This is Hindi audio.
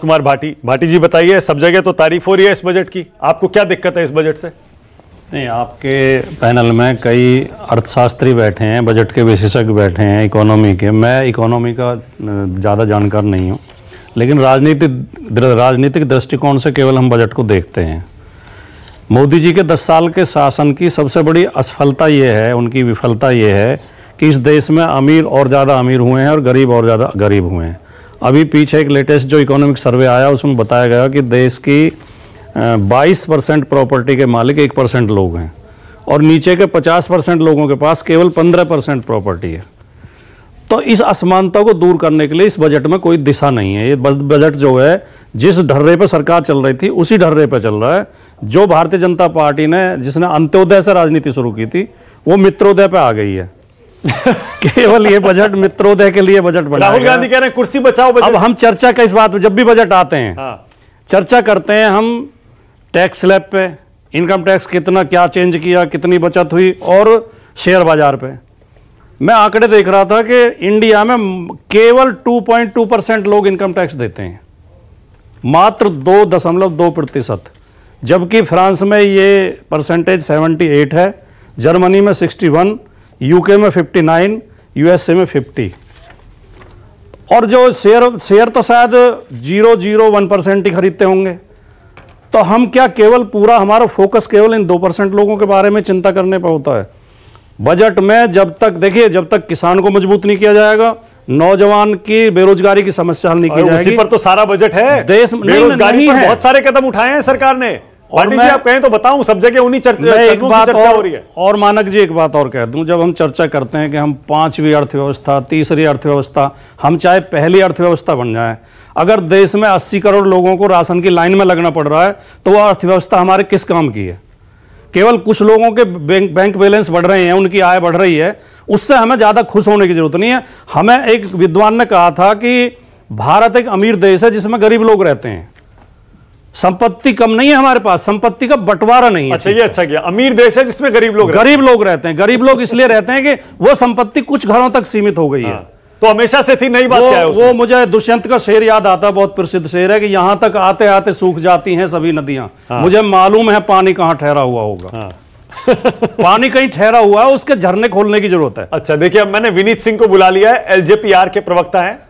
कुमार भाटी भाटी जी बताइए सब जगह तो तारीफ हो रही है इस बजट की आपको क्या दिक्कत है इस बजट से नहीं आपके पैनल में कई अर्थशास्त्री बैठे हैं बजट के विशेषज्ञ बैठे हैं इकोनॉमी के मैं इकोनॉमी का ज़्यादा जानकार नहीं हूँ लेकिन राजनीतिक राजनीतिक दृष्टिकोण से केवल हम बजट को देखते हैं मोदी जी के दस साल के शासन की सबसे बड़ी असफलता ये है उनकी विफलता ये है कि इस देश में अमीर और ज़्यादा अमीर हुए हैं और गरीब और ज़्यादा गरीब हुए हैं अभी पीछे एक लेटेस्ट जो इकोनॉमिक सर्वे आया उसमें बताया गया कि देश की बाईस परसेंट प्रॉपर्टी के मालिक एक परसेंट लोग हैं और नीचे के पचास परसेंट लोगों के पास केवल पंद्रह परसेंट प्रॉपर्टी है तो इस असमानता को दूर करने के लिए इस बजट में कोई दिशा नहीं है ये बजट जो है जिस ढर्रे पर सरकार चल रही थी उसी ढर्रे पर चल रहा है जो भारतीय जनता पार्टी ने जिसने अंत्योदय से राजनीति शुरू की थी वो मित्रोदय पर आ गई है केवल ये बजट मित्रोदय के लिए बजट बना राहुल गांधी कह रहे हैं कुर्सी बचाओ बजट अब हम चर्चा का इस बात में जब भी बजट आते हैं हाँ। चर्चा करते हैं हम टैक्स स्लैब पे इनकम टैक्स कितना क्या चेंज किया कितनी बचत हुई और शेयर बाजार पे मैं आंकड़े देख रहा था कि इंडिया में केवल 2.2 परसेंट लोग इनकम टैक्स देते हैं मात्र दो दशमलव दो प्रतिशत जबकि फ्रांस में ये परसेंटेज 78 है जर्मनी में 61 यूके में 59 यूएसए में 50 और जो शेयर शेयर तो शायद जीरो जीरो वन परसेंट ही खरीदते होंगे तो हम क्या केवल पूरा हमारा फोकस केवल इन दो परसेंट लोगों के बारे में चिंता करने पर होता है बजट में जब तक देखिए जब तक किसान को मजबूत नहीं किया जाएगा नौजवान की बेरोजगारी की समस्या हल नहीं की जाएगी उसी पर तो सारा बजट है देश बेरोजगारी पर बहुत सारे कदम उठाए हैं सरकार ने और मैं, आप तो सब जगह और मानक जी एक बात और कह दू जब हम चर्चा करते हैं कि हम पांचवी अर्थव्यवस्था तीसरी अर्थव्यवस्था हम चाहे पहली अर्थव्यवस्था बन जाए अगर देश में 80 करोड़ लोगों को राशन की लाइन में लगना पड़ रहा है तो वह अर्थव्यवस्था हमारे किस काम की है केवल कुछ लोगों के बैंक बैंक बैलेंस बढ़ रहे हैं उनकी आय बढ़ रही है उससे हमें ज़्यादा खुश होने की जरूरत नहीं है हमें एक विद्वान ने कहा था कि भारत एक अमीर देश है जिसमें गरीब लोग रहते हैं संपत्ति कम नहीं है हमारे पास संपत्ति का बंटवारा नहीं है अच्छा ये अच्छा किया अमीर देश है जिसमें गरीब लोग गरीब लोग रहते हैं गरीब लोग इसलिए रहते हैं कि वो संपत्ति कुछ घरों तक सीमित हो गई है हाँ, तो हमेशा से थी नई बात वो, क्या है वो मुझे दुष्यंत का शेर याद आता है बहुत प्रसिद्ध शेर है कि यहां तक आते आते सूख जाती हैं सभी नदियां हाँ। मुझे मालूम है पानी कहाँ ठहरा हुआ होगा हाँ। पानी कहीं ठहरा हुआ है उसके झरने खोलने की जरूरत है अच्छा देखिए अब मैंने विनीत सिंह को बुला लिया है एलजेपीआर के प्रवक्ता है